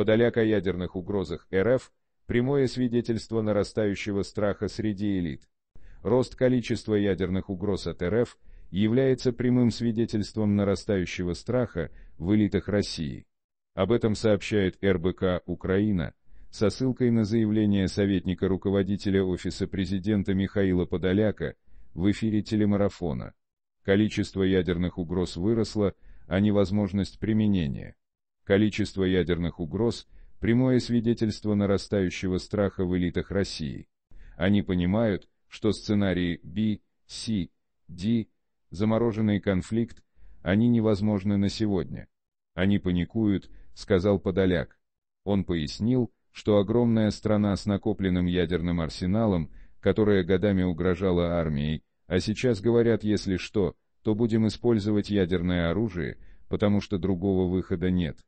Подоляк о ядерных угрозах РФ – прямое свидетельство нарастающего страха среди элит. Рост количества ядерных угроз от РФ является прямым свидетельством нарастающего страха в элитах России. Об этом сообщает РБК «Украина» со ссылкой на заявление советника руководителя Офиса президента Михаила Подоляка в эфире телемарафона. Количество ядерных угроз выросло, а невозможность применения. Количество ядерных угроз – прямое свидетельство нарастающего страха в элитах России. Они понимают, что сценарии B, C, D, замороженный конфликт, они невозможны на сегодня. Они паникуют, сказал Подоляк. Он пояснил, что огромная страна с накопленным ядерным арсеналом, которая годами угрожала армией, а сейчас говорят, если что, то будем использовать ядерное оружие, потому что другого выхода нет.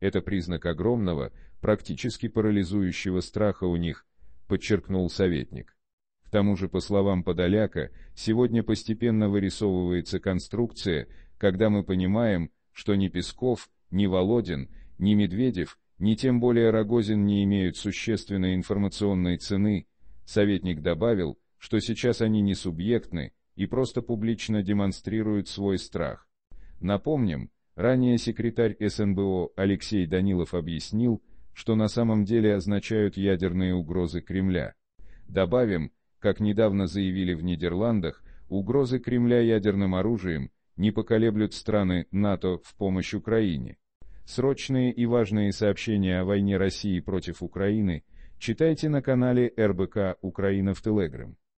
Это признак огромного, практически парализующего страха у них, подчеркнул советник. К тому же, по словам Подоляка, сегодня постепенно вырисовывается конструкция, когда мы понимаем, что ни Песков, ни Володин, ни Медведев, ни тем более Рогозин не имеют существенной информационной цены. Советник добавил, что сейчас они не субъектны и просто публично демонстрируют свой страх. Напомним, Ранее секретарь СНБО Алексей Данилов объяснил, что на самом деле означают ядерные угрозы Кремля. Добавим, как недавно заявили в Нидерландах, угрозы Кремля ядерным оружием не поколеблют страны НАТО в помощь Украине. Срочные и важные сообщения о войне России против Украины читайте на канале РБК «Украина в Телеграм».